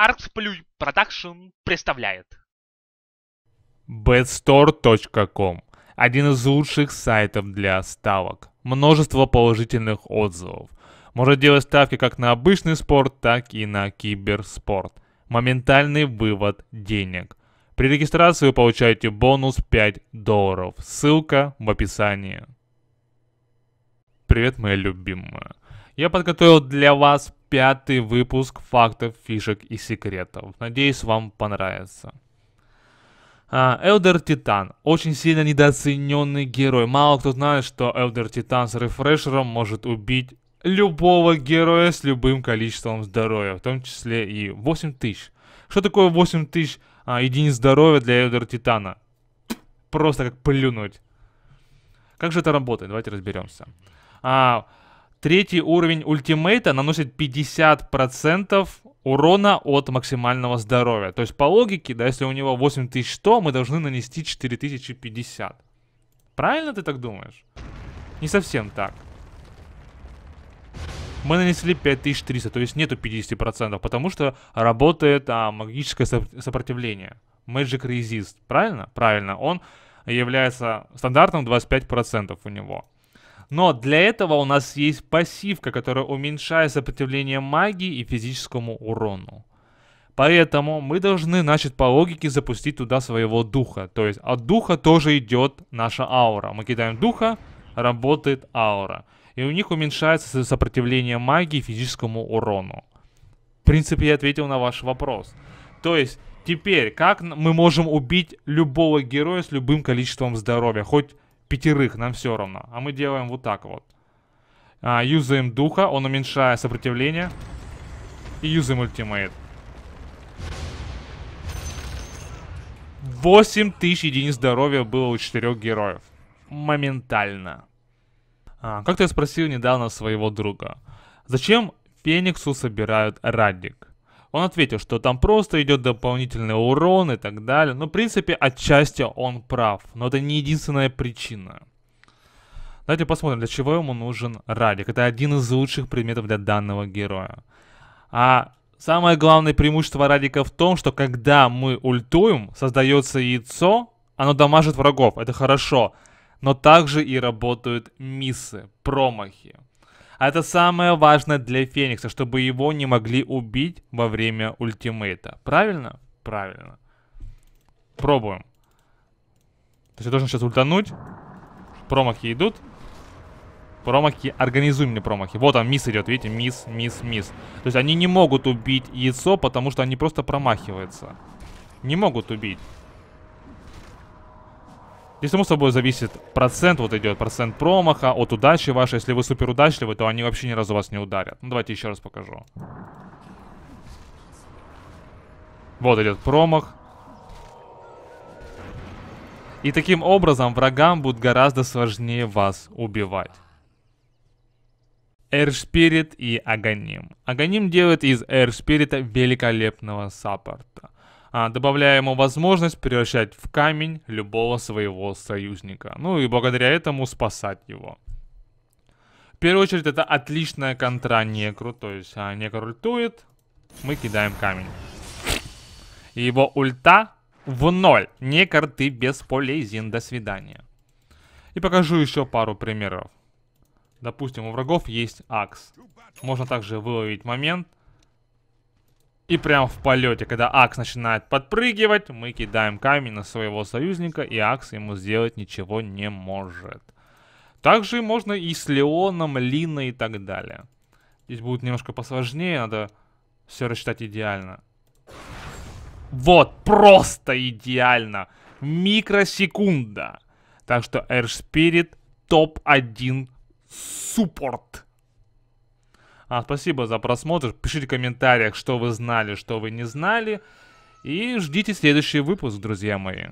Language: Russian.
Artsplay Production представляет. Bedstore.com – один из лучших сайтов для ставок. Множество положительных отзывов. Можно делать ставки как на обычный спорт, так и на киберспорт. Моментальный вывод денег. При регистрации вы получаете бонус 5 долларов. Ссылка в описании. Привет, мои любимые. Я подготовил для вас пятый выпуск фактов, фишек и секретов. Надеюсь, вам понравится. А, Элдер Титан. Очень сильно недооцененный герой. Мало кто знает, что Элдер Титан с рефрешером может убить любого героя с любым количеством здоровья, в том числе и 8000. Что такое 8000 а, единиц здоровья для Элдер Титана? Просто как плюнуть. Как же это работает? Давайте разберемся. А, Третий уровень ультимейта наносит 50% урона от максимального здоровья. То есть по логике, да, если у него 8100, мы должны нанести 4050. Правильно ты так думаешь? Не совсем так. Мы нанесли 5300, то есть нету 50%, потому что работает а, магическое сопротивление. Magic Resist, правильно? Правильно, он является стандартным 25% у него. Но для этого у нас есть пассивка, которая уменьшает сопротивление магии и физическому урону. Поэтому мы должны, значит, по логике запустить туда своего духа. То есть от духа тоже идет наша аура. Мы кидаем духа, работает аура. И у них уменьшается сопротивление магии и физическому урону. В принципе, я ответил на ваш вопрос. То есть, теперь, как мы можем убить любого героя с любым количеством здоровья? Хоть пятерых, нам все равно. А мы делаем вот так вот. А, юзаем духа, он уменьшает сопротивление. И юзаем ультимейт. 8000 единиц здоровья было у четырех героев. Моментально. А, как-то я спросил недавно своего друга. Зачем Фениксу собирают Радик? Он ответил, что там просто идет дополнительный урон и так далее. Но, ну, в принципе, отчасти он прав. Но это не единственная причина. Давайте посмотрим, для чего ему нужен радик. Это один из лучших предметов для данного героя. А самое главное преимущество радика в том, что когда мы ультуем, создается яйцо, оно дамажит врагов, это хорошо. Но также и работают миссы, промахи. А это самое важное для Феникса, чтобы его не могли убить во время ультимейта. Правильно? Правильно. Пробуем. То есть я должен сейчас ультануть. Промахи идут. Промахи, организуй мне промахи. Вот там мисс идет, видите, мисс, мисс, мисс. То есть они не могут убить яйцо, потому что они просто промахиваются. Не могут убить. Здесь, само собой, зависит процент, вот идет процент промаха от удачи вашей. Если вы супер удачливы, то они вообще ни разу вас не ударят. Ну, давайте еще раз покажу. Вот идет промах. И таким образом врагам будет гораздо сложнее вас убивать. Air и Аганим. Аганим делает из Air великолепного саппорта а, добавляя ему возможность превращать в камень любого своего союзника. Ну и благодаря этому спасать его. В первую очередь это отличная контра некру, то есть а, ультует, мы кидаем камень. И его ульта в ноль. Некр, ты бесполезен, до свидания. И покажу еще пару примеров. Допустим, у врагов есть акс. Можно также выловить момент и прям в полете, когда Акс начинает подпрыгивать, мы кидаем камень на своего союзника, и Акс ему сделать ничего не может. Также можно и с Леоном, Линой и так далее. Здесь будет немножко посложнее, надо все рассчитать идеально. Вот, просто идеально. Микросекунда. Так что Air Spirit топ-1 суппорт. А, спасибо за просмотр. Пишите в комментариях, что вы знали, что вы не знали. И ждите следующий выпуск, друзья мои.